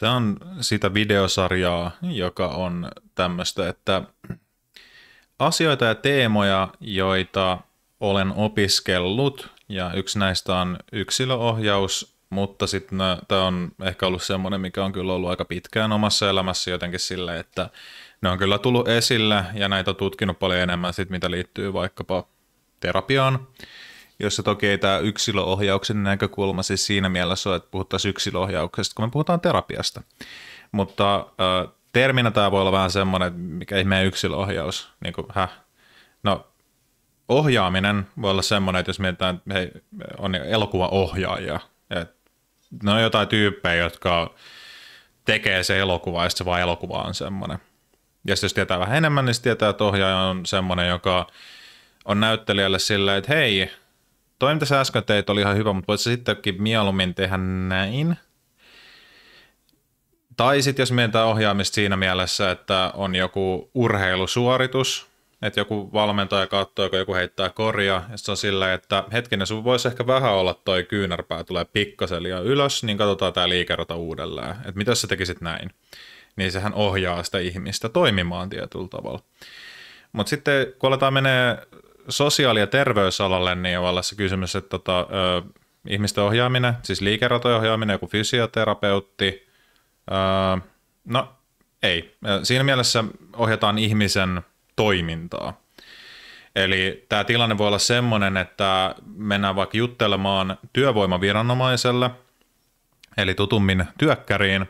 Tämä on sitä videosarjaa, joka on tämmöistä, että asioita ja teemoja, joita olen opiskellut, ja yksi näistä on yksilöohjaus, mutta sitten tämä on ehkä ollut semmoinen, mikä on kyllä ollut aika pitkään omassa elämässä jotenkin sille, että ne on kyllä tullut esille ja näitä on tutkinut paljon enemmän sit, mitä liittyy vaikkapa terapiaan jossa toki ei tämä yksilöohjauksen näkökulma siis siinä mielessä ole, että puhuttaisiin yksilöohjauksesta, kun me puhutaan terapiasta. Mutta äh, terminä tämä voi olla vähän semmoinen, että mikä ihmeen yksilöohjaus, niin kuin, häh? No, ohjaaminen voi olla semmoinen, että jos mietitään, hei, on elokuvaohjaajia, että ne on jotain tyyppejä, jotka tekee se elokuva, ja se vaan elokuva on semmoinen. Ja sitten jos tietää vähän enemmän, niin tietää, että ohjaaja on semmoinen, joka on näyttelijälle silleen, että hei, toi mitä sä äsken teit oli ihan hyvä, mutta voit sä sittenkin mieluummin tehdä näin. Tai sitten jos mietitään ohjaamista siinä mielessä, että on joku urheilusuoritus, että joku valmentaja katsoo, kun joku heittää korja, ja se on silleen, että hetkinen, sun voisi ehkä vähän olla toi kyynärpää tulee pikkasen liian ylös, niin katsotaan tämä liikerata uudelleen, että mitä sä tekisit näin. Niin sehän ohjaa sitä ihmistä toimimaan tietyllä tavalla. Mutta sitten kun aletaan menee sosiaali- ja terveysalalle niin on se kysymys, että tota, ö, ihmisten ohjaaminen, siis liikeratojen ohjaaminen, joku fysioterapeutti, ö, no ei. Siinä mielessä ohjataan ihmisen toimintaa. Eli tämä tilanne voi olla semmoinen, että mennään vaikka juttelemaan työvoimaviranomaiselle, eli tutummin työkkäriin,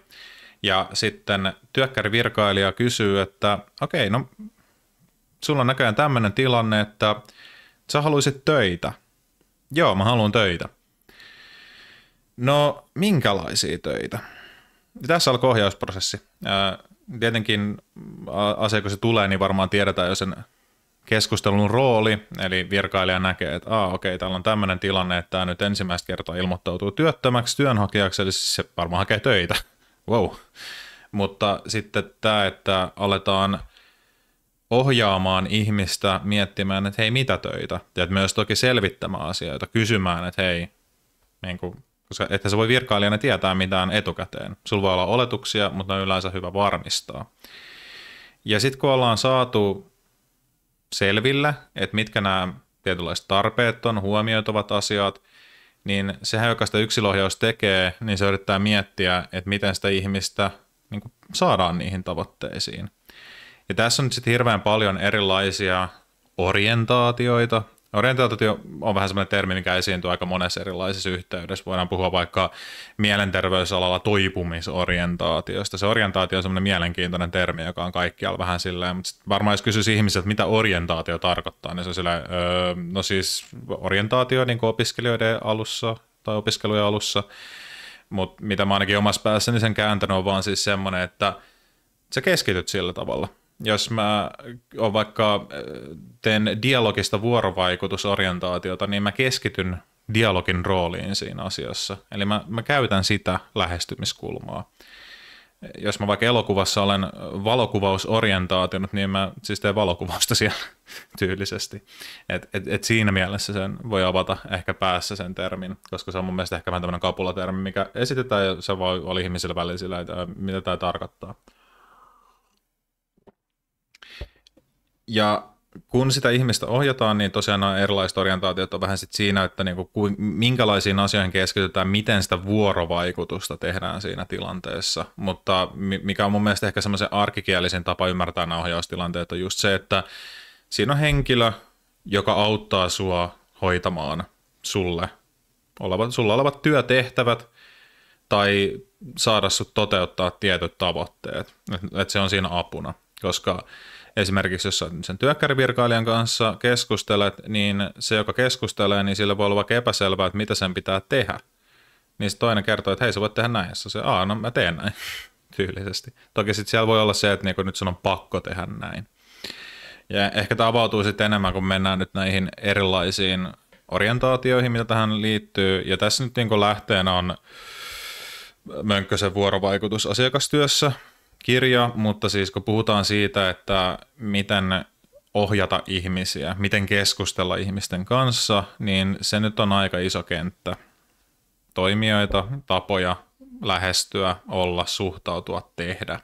ja sitten työkkärivirkailija kysyy, että okei, okay, no sulla on näköjään tämmöinen tilanne, että sä haluaisit töitä. Joo, mä haluan töitä. No, minkälaisia töitä? Ja tässä alkoi ohjausprosessi. tietenkin asia, kun se tulee, niin varmaan tiedetään jo sen keskustelun rooli, eli virkailija näkee, että Aa, okei, täällä on tämmöinen tilanne, että tämä nyt ensimmäistä kertaa ilmoittautuu työttömäksi työnhakijaksi, eli siis se varmaan hakee töitä. Wow. Mutta sitten tämä, että aletaan – ohjaamaan ihmistä miettimään, että hei, mitä töitä? Ja myös toki selvittämään asioita, kysymään, että hei, niin kuin, koska että se voi virkailijana tietää mitään etukäteen. Sulla voi olla oletuksia, mutta on yleensä hyvä varmistaa. Ja sitten kun ollaan saatu selville, että mitkä nämä tietynlaiset tarpeet on, huomioitavat asiat, niin sehän, joka sitä yksilohjaus tekee, niin se yrittää miettiä, että miten sitä ihmistä niin kuin, saadaan niihin tavoitteisiin. Ja tässä on sitten hirveän paljon erilaisia orientaatioita. Orientaatio on vähän semmoinen termi, mikä esiintyy aika monessa erilaisessa yhteydessä. Voidaan puhua vaikka mielenterveysalalla toipumisorientaatiosta. Se orientaatio on semmoinen mielenkiintoinen termi, joka on kaikkialla vähän silleen, mutta varmaan jos kysyisi ihmisiltä, mitä orientaatio tarkoittaa, niin se on silleen, öö, no siis orientaatio niin kuin opiskelijoiden alussa tai opiskelujen alussa, mutta mitä mä ainakin omassa päässäni sen kääntänyt on vaan siis semmoinen, että sä keskityt sillä tavalla – jos mä on vaikka äh, teen dialogista vuorovaikutusorientaatiota, niin mä keskityn dialogin rooliin siinä asiassa. Eli mä, mä käytän sitä lähestymiskulmaa. Jos mä vaikka elokuvassa olen valokuvausorientaatunut, niin mä siis teen valokuvausta siellä tyylisesti. Et, et, et siinä mielessä sen voi avata ehkä päässä sen termin, koska se on mun mielestä ehkä vähän tämmöinen kapulatermi, mikä esitetään ja se voi olla ihmisillä välillä sillä, että mitä tämä tarkoittaa. Ja kun sitä ihmistä ohjataan, niin tosiaan nämä erilaiset orientaatiot on vähän sit siinä, että niinku, ku, minkälaisiin asioihin keskitytään, miten sitä vuorovaikutusta tehdään siinä tilanteessa. Mutta mikä on mun mielestä ehkä semmoisen arkikielisen tapa ymmärtää nämä ohjaustilanteet on just se, että siinä on henkilö, joka auttaa sua hoitamaan sulle olevat, sulla olevat työtehtävät tai saada sut toteuttaa tietyt tavoitteet. Että et se on siinä apuna, koska – esimerkiksi jos sen työkkärivirkailijan kanssa keskustelet, niin se, joka keskustelee, niin sillä voi olla vaikka epäselvää, että mitä sen pitää tehdä. Niin se toinen kertoo, että hei sä voit tehdä näin, ja se, aah no mä teen näin tyylisesti. Toki sitten siellä voi olla se, että niinku nyt sun on pakko tehdä näin. Ja ehkä tämä avautuu sitten enemmän, kun mennään nyt näihin erilaisiin orientaatioihin, mitä tähän liittyy. Ja tässä nyt niinku lähteenä on Mönkkösen vuorovaikutus asiakastyössä, kirja, mutta siis kun puhutaan siitä, että miten ohjata ihmisiä, miten keskustella ihmisten kanssa, niin se nyt on aika iso kenttä. Toimijoita, tapoja lähestyä, olla, suhtautua, tehdä.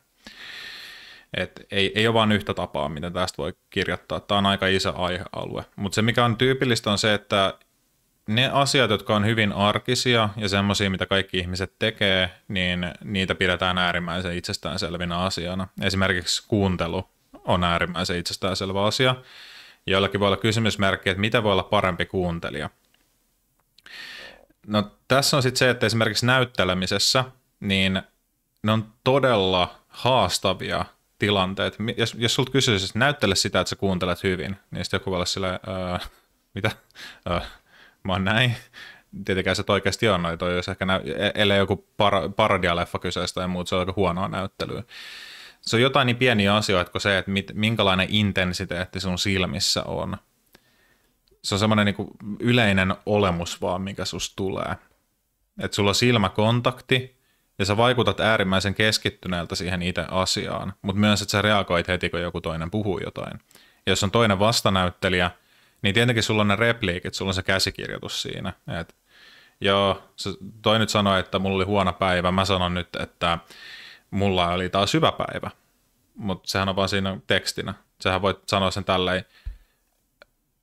Et ei, ei ole vain yhtä tapaa, miten tästä voi kirjoittaa. Tämä on aika iso aihealue. Mutta se, mikä on tyypillistä, on se, että ne asiat, jotka on hyvin arkisia ja semmoisia, mitä kaikki ihmiset tekee, niin niitä pidetään äärimmäisen itsestäänselvinä asiana. Esimerkiksi kuuntelu on äärimmäisen itsestäänselvä asia. Joillakin voi olla kysymysmerkki, että mitä voi olla parempi kuuntelija. No, tässä on sitten se, että esimerkiksi näyttelemisessä, niin ne on todella haastavia tilanteet. Jos, jos sulta kysyisi, että näyttele sitä, että sä kuuntelet hyvin, niin sitten joku voi olla sillä, öö, mitä, öö, mä oon näin. Tietenkään se oikeasti on, noita jos ehkä nä- e- ellei joku par- parodialeffa kyseessä tai muut, se on aika huonoa näyttelyä. Se on jotain niin pieniä asioita kuin se, että mit, minkälainen intensiteetti sun silmissä on. Se on semmoinen niin yleinen olemus vaan, mikä sus tulee. Että sulla on silmäkontakti, ja sä vaikutat äärimmäisen keskittyneeltä siihen itse asiaan, mutta myös, että sä reagoit heti, kun joku toinen puhuu jotain. Ja jos on toinen vastanäyttelijä, niin tietenkin sulla on ne repliikit, sulla on se käsikirjoitus siinä. Et, joo, se, toi nyt sanoi, että mulla oli huono päivä. Mä sanon nyt, että mulla oli taas hyvä päivä. Mutta sehän on vaan siinä tekstinä. Sehän voit sanoa sen tälleen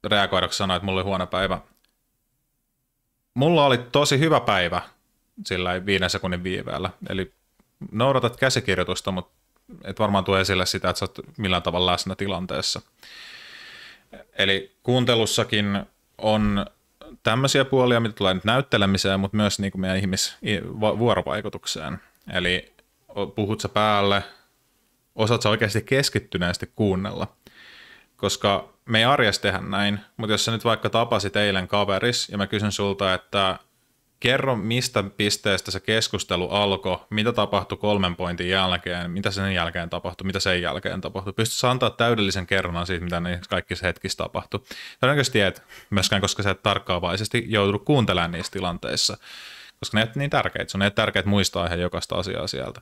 reagoidaksi sanoa, että mulla oli huono päivä. Mulla oli tosi hyvä päivä sillä viiden sekunnin viiveellä. Eli noudatat käsikirjoitusta, mutta et varmaan tuo esille sitä, että sä oot millään tavalla läsnä tilanteessa. Eli kuuntelussakin on tämmöisiä puolia, mitä tulee nyt näyttelemiseen, mutta myös niin kuin meidän ihmisvuorovaikutukseen. Eli puhut sä päälle, osaat sä oikeasti keskittyneesti kuunnella. Koska me ei arjessa tehdä näin, mutta jos sä nyt vaikka tapasit eilen kaveris ja mä kysyn sulta, että Kerro, mistä pisteestä se keskustelu alkoi, mitä tapahtui kolmen pointin jälkeen, mitä sen jälkeen tapahtui, mitä sen jälkeen tapahtui. Pystytkö antaa täydellisen kerronnan siitä, mitä niissä kaikissa hetkissä tapahtui? Todennäköisesti tiedät myöskään, koska sä et tarkkaavaisesti joudut kuuntelemaan niissä tilanteissa, koska ne on niin tärkeitä. Sun ei tärkeät muistaa ihan jokaista asiaa sieltä.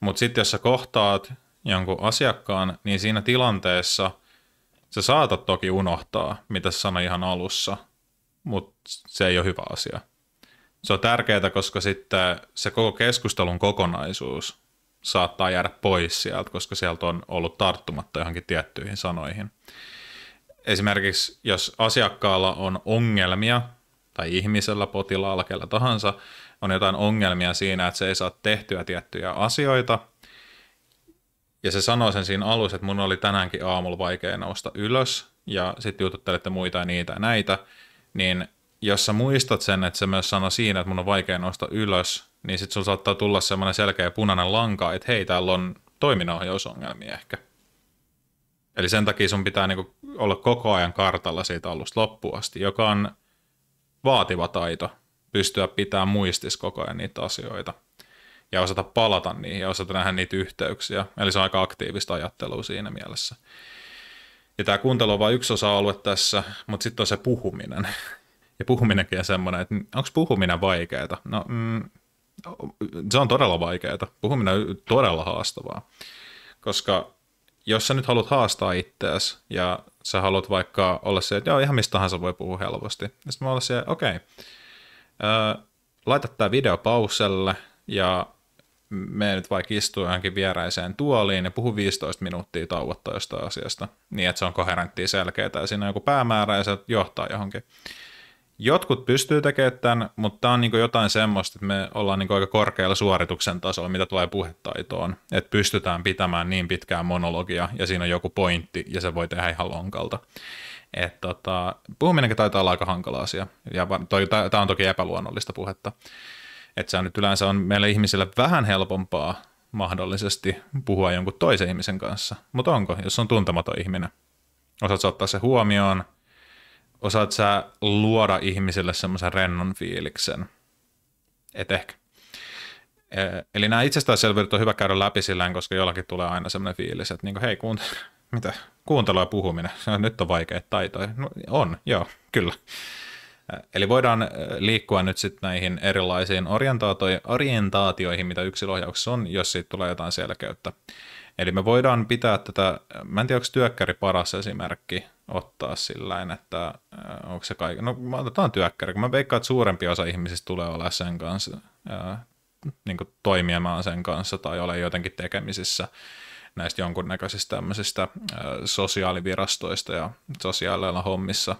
Mutta sitten jos sä kohtaat jonkun asiakkaan, niin siinä tilanteessa sä saatat toki unohtaa, mitä sä sanoit ihan alussa, mutta se ei ole hyvä asia se on tärkeää, koska sitten se koko keskustelun kokonaisuus saattaa jäädä pois sieltä, koska sieltä on ollut tarttumatta johonkin tiettyihin sanoihin. Esimerkiksi jos asiakkaalla on ongelmia, tai ihmisellä, potilaalla, kellä tahansa, on jotain ongelmia siinä, että se ei saa tehtyä tiettyjä asioita, ja se sanoi sen siinä alussa, että mun oli tänäänkin aamulla vaikea nousta ylös, ja sitten jututtelette muita ja niitä ja näitä, niin jos sä muistat sen, että se myös sanoi siinä, että mun on vaikea nousta ylös, niin sitten sulla saattaa tulla semmoinen selkeä punainen lanka, että hei, täällä on toiminnanohjausongelmia ehkä. Eli sen takia sun pitää niinku olla koko ajan kartalla siitä alusta loppuun asti, joka on vaativa taito pystyä pitämään muistis koko ajan niitä asioita ja osata palata niihin ja osata nähdä niitä yhteyksiä. Eli se on aika aktiivista ajattelua siinä mielessä. Ja tämä kuuntelu on vain yksi osa-alue tässä, mutta sitten on se puhuminen, Ja puhuminenkin on semmoinen, että onko puhuminen vaikeaa? No, mm, se on todella vaikeaa. Puhuminen on todella haastavaa. Koska jos sä nyt haluat haastaa itseäsi ja sä haluat vaikka olla se, että joo, ihan mistä tahansa voi puhua helposti. Ja sitten mä olen siellä, okei, okay, laita tämä video pauselle ja me nyt vaikka istua johonkin viereiseen tuoliin ja puhu 15 minuuttia tauotta jostain asiasta, niin että se on koherenttia selkeää ja siinä on joku päämäärä ja se johtaa johonkin. Jotkut pystyy tekemään tämän, mutta tämä on niin jotain semmoista, että me ollaan niin aika korkealla suorituksen tasolla, mitä tulee puhetaitoon. Että pystytään pitämään niin pitkään monologia ja siinä on joku pointti ja se voi tehdä ihan lonkalta. Et tota, puhuminenkin taitaa olla aika hankala asia ja tämä on toki epäluonnollista puhetta. Että se on nyt yleensä on meille ihmisille vähän helpompaa mahdollisesti puhua jonkun toisen ihmisen kanssa. Mutta onko, jos on tuntematon ihminen? Osaatko ottaa se huomioon – osaat sä luoda ihmiselle semmoisen rennon fiiliksen. Et ehkä. E, eli nämä itsestäänselvyydet on hyvä käydä läpi sillä koska jollakin tulee aina semmoinen fiilis, että niin kuin, hei, kuunt- mitä? kuuntelu ja puhuminen, nyt on vaikea taitoja. No, on, joo, kyllä. E, eli voidaan e, liikkua nyt sitten näihin erilaisiin orientaatioihin, mitä yksilöohjauksessa on, jos siitä tulee jotain selkeyttä. Eli me voidaan pitää tätä, mä en tiedä onko työkkäri paras esimerkki, ottaa sillä että äh, onko se kaikki, no otetaan työkkäri, kun mä veikkaan, että suurempi osa ihmisistä tulee olla sen kanssa, ää, äh, niin kuin toimimaan sen kanssa tai ole jotenkin tekemisissä näistä jonkunnäköisistä tämmöisistä ää, äh, sosiaalivirastoista ja sosiaalilla hommissa.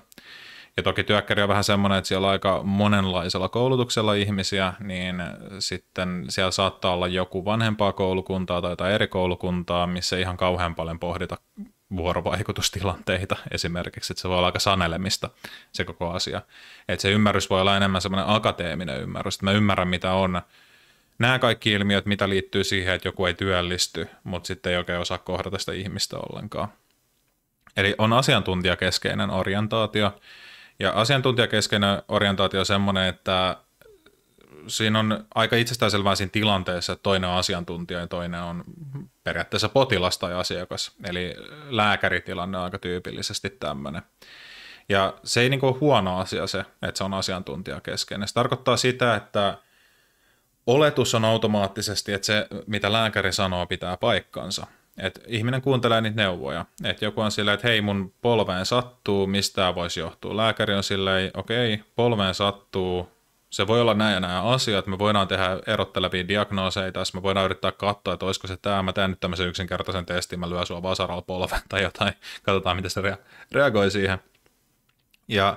Ja toki työkkäri on vähän semmoinen, että siellä on aika monenlaisella koulutuksella ihmisiä, niin sitten siellä saattaa olla joku vanhempaa koulukuntaa tai jotain eri koulukuntaa, missä ei ihan kauhean paljon pohdita vuorovaikutustilanteita esimerkiksi, että se voi olla aika sanelemista se koko asia. Että se ymmärrys voi olla enemmän semmoinen akateeminen ymmärrys, että mä ymmärrän mitä on nämä kaikki ilmiöt, mitä liittyy siihen, että joku ei työllisty, mutta sitten ei oikein osaa kohdata sitä ihmistä ollenkaan. Eli on asiantuntijakeskeinen orientaatio. Ja asiantuntijakeskeinen orientaatio on semmoinen, että siinä on aika itsestäänselvää siinä tilanteessa, että toinen on asiantuntija ja toinen on periaatteessa potilas tai asiakas. Eli lääkäritilanne on aika tyypillisesti tämmöinen. Ja se ei niin kuin ole huono asia se, että se on asiantuntijakeskeinen. Se tarkoittaa sitä, että oletus on automaattisesti, että se mitä lääkäri sanoo pitää paikkansa. Et ihminen kuuntelee niitä neuvoja. Et joku on silleen, että hei mun polveen sattuu, mistä voisi johtua. Lääkäri on silleen, okei, okay, polveen sattuu, se voi olla näin ja nämä asiat, me voidaan tehdä erottelevia diagnooseita, me voidaan yrittää katsoa, että olisiko se tämä, mä teen nyt tämmöisen yksinkertaisen testin, mä lyön sua vasaralla polven tai jotain, katsotaan miten se reagoi siihen. Ja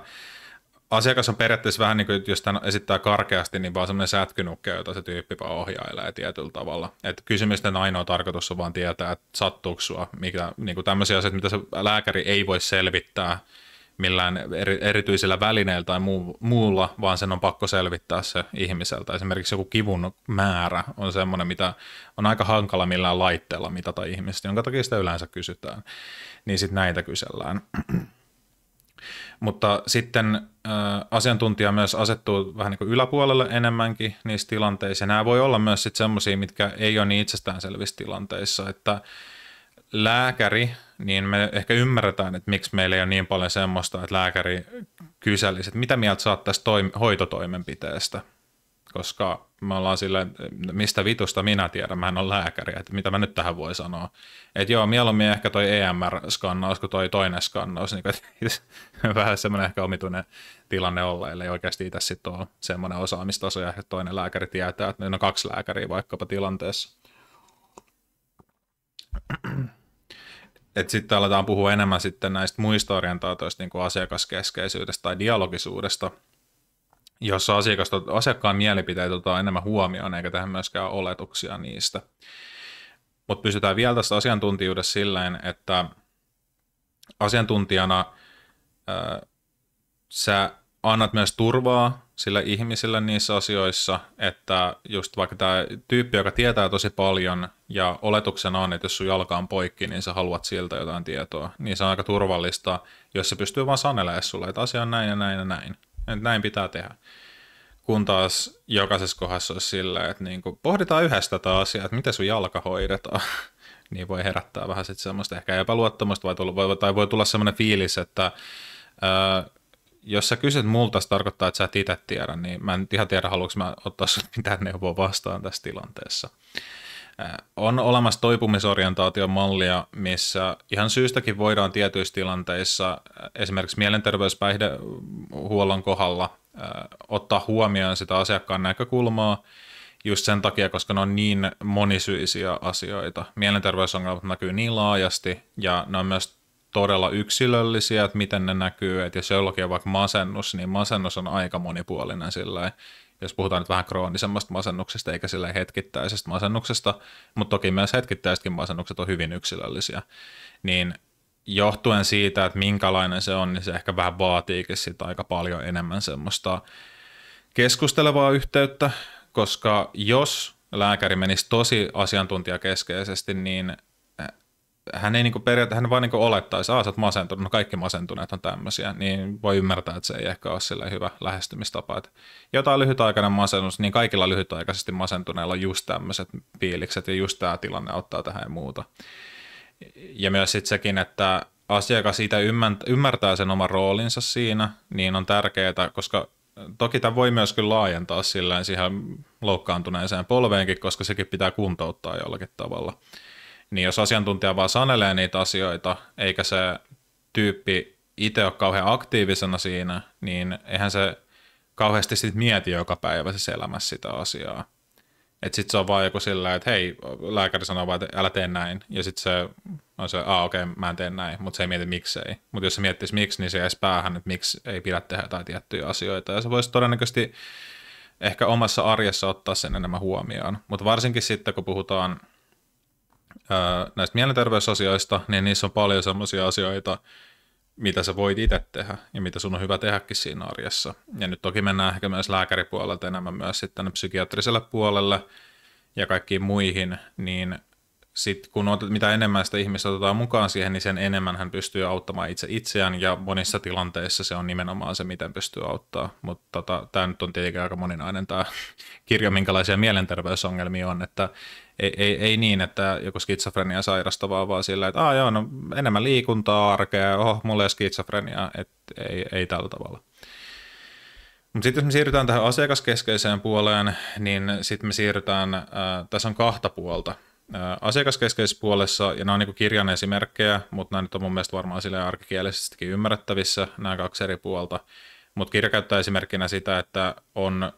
asiakas on periaatteessa vähän niin kuin, jos tämän esittää karkeasti, niin vaan semmoinen sätkynukke, jota se tyyppi vaan ohjailee tietyllä tavalla. Et kysymysten ainoa tarkoitus on vaan tietää, että sattuuko sua, mikä, niin kuin tämmöisiä asioita, mitä se lääkäri ei voi selvittää, millään eri, erityisellä välineellä tai muu, muulla, vaan sen on pakko selvittää se ihmiseltä. Esimerkiksi joku kivun määrä on semmoinen, mitä on aika hankala millään laitteella mitata ihmistä, jonka takia sitä yleensä kysytään. Niin sitten näitä kysellään. Mutta sitten ö, asiantuntija myös asettuu vähän niin yläpuolelle enemmänkin niissä tilanteissa. nämä voi olla myös sitten semmoisia, mitkä ei ole niin itsestäänselvissä tilanteissa, että lääkäri, niin me ehkä ymmärretään, että miksi meillä ei ole niin paljon semmoista, että lääkäri kyselisi, että mitä mieltä saat tästä toim- hoitotoimenpiteestä, koska me ollaan silleen, mistä vitusta minä tiedän, mä en ole lääkäri, että mitä mä nyt tähän voi sanoa. Että joo, mieluummin ehkä toi EMR-skannaus kuin toi toinen skannaus, niin kuin, vähän semmoinen ehkä omituinen tilanne olla, ellei oikeasti itse sitten ole semmoinen osaamistaso ja toinen lääkäri tietää, että ne no on kaksi lääkäriä vaikkapa tilanteessa että sitten aletaan puhua enemmän sitten näistä muista orientaatoista, niin kuin asiakaskeskeisyydestä tai dialogisuudesta, jossa asiakasta, asiakkaan mielipiteet otetaan enemmän huomioon, eikä tehdä myöskään oletuksia niistä. Mutta pysytään vielä tässä asiantuntijuudessa silleen, että asiantuntijana ää, sä annat myös turvaa sillä ihmisillä niissä asioissa, että just vaikka tämä tyyppi, joka tietää tosi paljon ja oletuksena on, että jos sun jalka on poikki, niin sä haluat siltä jotain tietoa, niin se on aika turvallista, jos se pystyy vaan sanelemaan sulle, että asia on näin ja näin ja näin, että näin pitää tehdä. Kun taas jokaisessa kohdassa olisi sillä, että niin kun pohditaan yhdessä tätä asiaa, että miten sun jalka hoidetaan, niin voi herättää vähän sitten semmoista ehkä epäluottamusta vai, tulla, tai voi tulla semmoinen fiilis, että jos sä kysyt multa, se tarkoittaa, että sä et itse tiedä, niin mä en ihan tiedä, haluanko mä ottaa sinut mitään neuvoa vastaan tässä tilanteessa. Äh, on olemassa toipumisorientaation mallia, missä ihan syystäkin voidaan tietyissä tilanteissa, äh, esimerkiksi mielenterveyspäihdehuollon kohdalla, äh, ottaa huomioon sitä asiakkaan näkökulmaa, just sen takia, koska ne on niin monisyisiä asioita. Mielenterveysongelmat näkyy niin laajasti ja ne on myös todella yksilöllisiä, että miten ne näkyy, että jos jollakin on vaikka masennus, niin masennus on aika monipuolinen sillä jos puhutaan nyt vähän kroonisemmasta masennuksesta eikä sillä hetkittäisestä masennuksesta, mutta toki myös hetkittäisetkin masennukset on hyvin yksilöllisiä, niin johtuen siitä, että minkälainen se on, niin se ehkä vähän vaatiikin sitä aika paljon enemmän semmoista keskustelevaa yhteyttä, koska jos lääkäri menisi tosi asiantuntijakeskeisesti, niin hän ei niinku periaatteessa, hän vaan niinku olettaisi, että sä oot masentunut, no kaikki masentuneet on tämmöisiä, niin voi ymmärtää, että se ei ehkä ole sille hyvä lähestymistapa. Et jotain lyhytaikainen masennus, niin kaikilla lyhytaikaisesti masentuneilla on just tämmöiset piilikset ja just tämä tilanne auttaa tähän ja muuta. Ja myös sitten sekin, että asiakas siitä ymmärtää sen oman roolinsa siinä, niin on tärkeää, koska toki tämä voi myös kyllä laajentaa sillä siihen loukkaantuneeseen polveenkin, koska sekin pitää kuntouttaa jollakin tavalla. Niin jos asiantuntija vaan sanelee niitä asioita, eikä se tyyppi itse ole kauhean aktiivisena siinä, niin eihän se kauheasti sit mieti joka päivä siis elämässä sitä asiaa. Että sitten se on vaan joku sillä, että hei, lääkäri sanoo vaan, että älä tee näin. Ja sitten se on se, aa okei, okay, mä en tee näin, mutta se ei mieti miksei. Mutta jos se miettisi miksi, niin se jäisi päähän, että miksi ei pidä tehdä jotain tiettyjä asioita. Ja se voisi todennäköisesti ehkä omassa arjessa ottaa sen enemmän huomioon. Mutta varsinkin sitten, kun puhutaan – näistä mielenterveysasioista, niin niissä on paljon sellaisia asioita, mitä sä voit itse tehdä ja mitä sun on hyvä tehdäkin siinä arjessa. Ja nyt toki mennään ehkä myös lääkäripuolelta enemmän myös sitten psykiatriselle puolelle ja kaikkiin muihin, niin sit kun otet, mitä enemmän sitä ihmistä otetaan mukaan siihen, niin sen enemmän hän pystyy auttamaan itse itseään, ja monissa tilanteissa se on nimenomaan se, miten pystyy auttaa. Mutta tota, tämä nyt on tietenkin aika moninainen tämä kirja, minkälaisia mielenterveysongelmia on, että ei, ei, ei niin, että joku skitsofrenia sairastavaa, vaan sillä, että Aa, joo, no, enemmän liikuntaa arkea, oho, mulla ei ole skitsofrenia, että ei, ei tällä tavalla. Mutta sitten jos me siirrytään tähän asiakaskeskeiseen puoleen, niin sitten me siirrytään, äh, tässä on kahta puolta. Äh, asiakaskeskeisessä puolessa, ja nämä on niinku kirjan esimerkkejä, mutta nämä nyt on mun mielestä varmaan sille arkikielisestikin ymmärrettävissä, nämä kaksi eri puolta. Mutta kirja käyttää esimerkkinä sitä, että on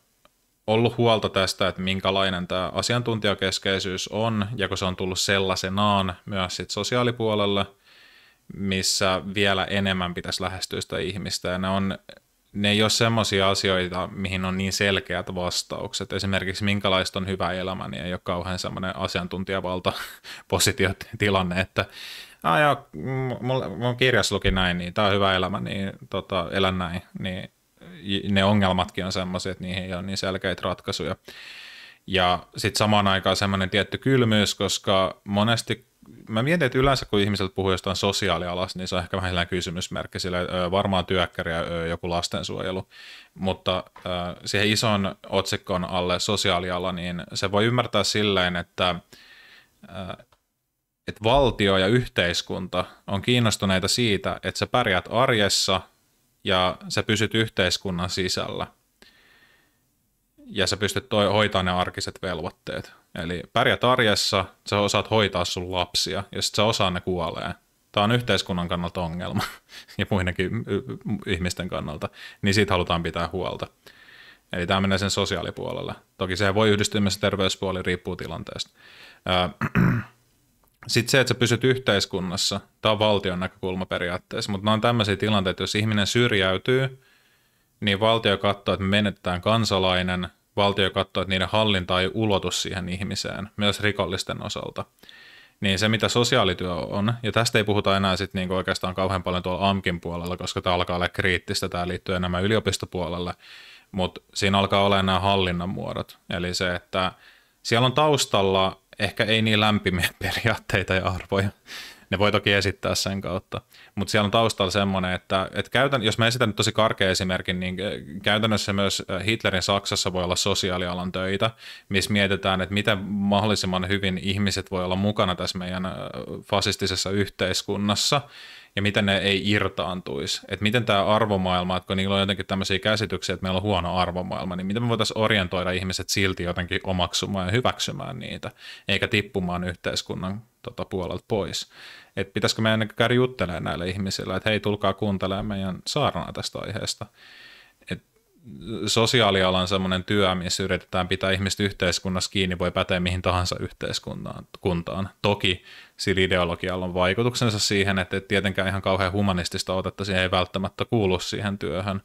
ollut huolta tästä, että minkälainen tämä asiantuntijakeskeisyys on, ja kun se on tullut sellaisenaan myös sit sosiaalipuolelle, missä vielä enemmän pitäisi lähestyä sitä ihmistä, ja ne, on, ne ei ole semmoisia asioita, mihin on niin selkeät vastaukset. Esimerkiksi minkälaista on hyvä elämä, niin ei ole kauhean semmoinen asiantuntijavalta positiotilanne, että ah, ja, mun kirjas luki näin, niin tämä on hyvä elämä, niin tota, elän näin, niin ne ongelmatkin on semmoisia, että niihin ei ole niin selkeitä ratkaisuja. Ja sitten samaan aikaan semmoinen tietty kylmyys, koska monesti mä mietin, että yleensä kun ihmiset puhuu jostain sosiaalialasta, niin se on ehkä vähän sellainen kysymysmerkki, sillä varmaan työkkäri ja joku lastensuojelu, mutta siihen ison otsikon alle sosiaaliala, niin se voi ymmärtää silleen, että että valtio ja yhteiskunta on kiinnostuneita siitä, että sä pärjäät arjessa – ja sä pysyt yhteiskunnan sisällä ja sä pystyt toi, hoitaa ne arkiset velvoitteet. Eli pärjät arjessa, sä osaat hoitaa sun lapsia ja sit sä osaa ne kuolee. Tämä on yhteiskunnan kannalta ongelma ja muidenkin ihmisten kannalta, niin siitä halutaan pitää huolta. Eli tämä menee sen sosiaalipuolelle. Toki se voi yhdistyä myös terveyspuoli, riippuu tilanteesta. Öö, Sitten se, että sä pysyt yhteiskunnassa, tämä on valtion näkökulma periaatteessa, mutta nämä on tämmöisiä tilanteita, jos ihminen syrjäytyy, niin valtio katsoo, että me menetetään kansalainen, valtio katsoo, että niiden hallinta ei ulotu siihen ihmiseen, myös rikollisten osalta. Niin se, mitä sosiaalityö on, ja tästä ei puhuta enää sit niinku oikeastaan kauhean paljon tuolla AMKin puolella, koska tämä alkaa olla kriittistä, tämä liittyy enemmän yliopistopuolelle, mutta siinä alkaa olla nämä hallinnan muodot. Eli se, että siellä on taustalla ehkä ei niin lämpimiä periaatteita ja arvoja. Ne voi toki esittää sen kautta. Mutta siellä on taustalla semmoinen, että, että käytän, jos mä esitän nyt tosi karkean esimerkin, niin eh, käytännössä myös eh, Hitlerin Saksassa voi olla sosiaalialan töitä, missä mietitään, että miten mahdollisimman hyvin ihmiset voi olla mukana tässä meidän eh, fasistisessa yhteiskunnassa – ja miten ne ei irtaantuisi. Että miten tämä arvomaailma, että kun niillä on jotenkin tämmöisiä käsityksiä, että meillä on huono arvomaailma, niin miten me voitaisiin orientoida ihmiset silti jotenkin omaksumaan ja hyväksymään niitä, eikä tippumaan yhteiskunnan tota, puolelta pois. Että pitäisikö meidän niin käydä juttelemaan näille ihmisille, että hei, tulkaa kuuntelemaan meidän saarnaa tästä aiheesta sosiaalialan semmoinen työ, missä yritetään pitää ihmiset yhteiskunnassa kiinni, voi päteä mihin tahansa yhteiskuntaan. Toki sillä ideologialla on vaikutuksensa siihen, että tietenkään ihan kauhean humanistista otetta siihen ei välttämättä kuulu siihen työhön,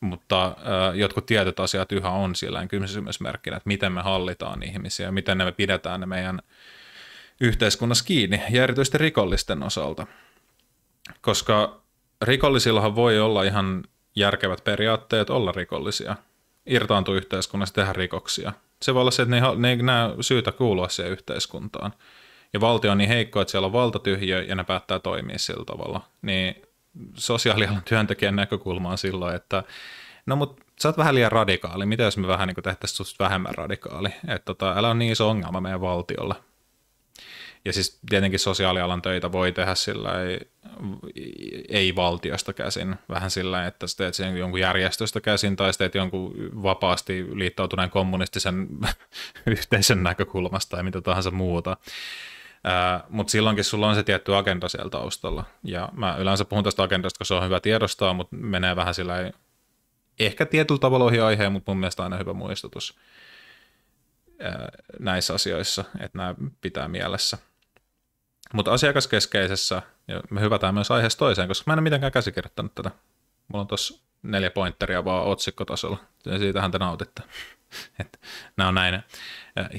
mutta äh, jotkut tietyt asiat yhä on sillä kysymysmerkkinä, että miten me hallitaan ihmisiä, miten me pidetään ne meidän yhteiskunnassa kiinni, ja erityisesti rikollisten osalta. Koska rikollisillahan voi olla ihan järkevät periaatteet olla rikollisia, irtaantua yhteiskunnasta, tehdä rikoksia. Se voi olla se, että ne, ne, ei syytä kuulua siihen yhteiskuntaan. Ja valtio on niin heikko, että siellä on valtatyhjö ja ne päättää toimia sillä tavalla. Niin sosiaalialan työntekijän näkökulma on silloin, että no mutta sä oot vähän liian radikaali, mitä jos me vähän niin tehtäisiin vähemmän radikaali, että tota, älä ole niin iso ongelma meidän valtiolla ja siis tietenkin sosiaalialan töitä voi tehdä sillä ei-valtiosta käsin, vähän sillä että sä teet sen jonkun järjestöstä käsin tai sä teet jonkun vapaasti liittoutuneen kommunistisen yhteisön näkökulmasta tai mitä tahansa muuta. Mutta silloinkin sulla on se tietty agenda siellä taustalla. Ja mä yleensä puhun tästä agendasta, koska se on hyvä tiedostaa, mutta menee vähän sillä ehkä tietyllä tavalla ohi aiheen, mutta mun mielestä aina hyvä muistutus näissä asioissa, että nämä pitää mielessä. Mutta asiakaskeskeisessä, ja me hyvätään myös aiheesta toiseen, koska mä en ole mitenkään käsikirjoittanut tätä. Mulla on tuossa neljä pointteria vaan otsikkotasolla, siitähän te nautitte. nämä on näin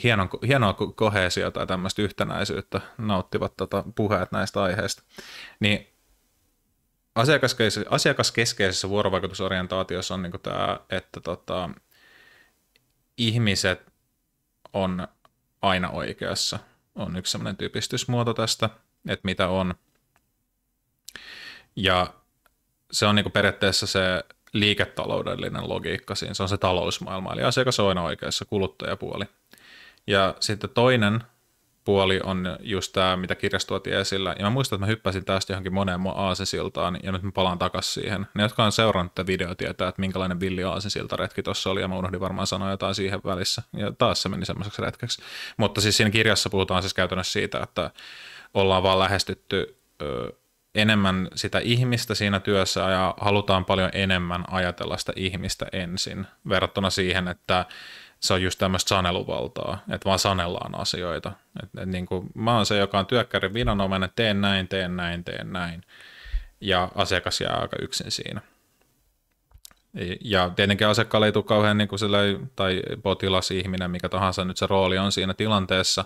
hienon, hienoa kohesio tai tämmöistä yhtenäisyyttä nauttivat tota, puheet näistä aiheista. Niin asiakaskeskeisessä, asiakaskeskeisessä vuorovaikutusorientaatiossa on niinku tämä, että tota, ihmiset on aina oikeassa on yksi semmoinen typistysmuoto tästä, että mitä on. Ja se on niinku periaatteessa se liiketaloudellinen logiikka siinä, se on se talousmaailma, eli asiakas on aina oikeassa, kuluttajapuoli. Ja sitten toinen puoli on just tämä, mitä kirjasto tuotiin esillä. Ja mä muistan, että mä hyppäsin tästä johonkin moneen aasisiltaan, ja nyt mä palaan takaisin siihen. Ne, jotka on seurannut tätä videoa, tietää, että minkälainen villi aasisilta retki tuossa oli, ja mä unohdin varmaan sanoa jotain siihen välissä. Ja taas se meni semmoiseksi retkeksi. Mutta siis siinä kirjassa puhutaan siis käytännössä siitä, että ollaan vaan lähestytty ö, enemmän sitä ihmistä siinä työssä ja halutaan paljon enemmän ajatella sitä ihmistä ensin verrattuna siihen, että se on just tämmöistä saneluvaltaa, että vaan sanellaan asioita. Et, et niin kuin, mä oon se, joka on työkkärin viranomainen, teen näin, teen näin, teen näin. Ja asiakas jää aika yksin siinä. Ja tietenkin asiakkaalle ei tule kauhean, niin kuin sille, tai potilas, ihminen, mikä tahansa nyt se rooli on siinä tilanteessa,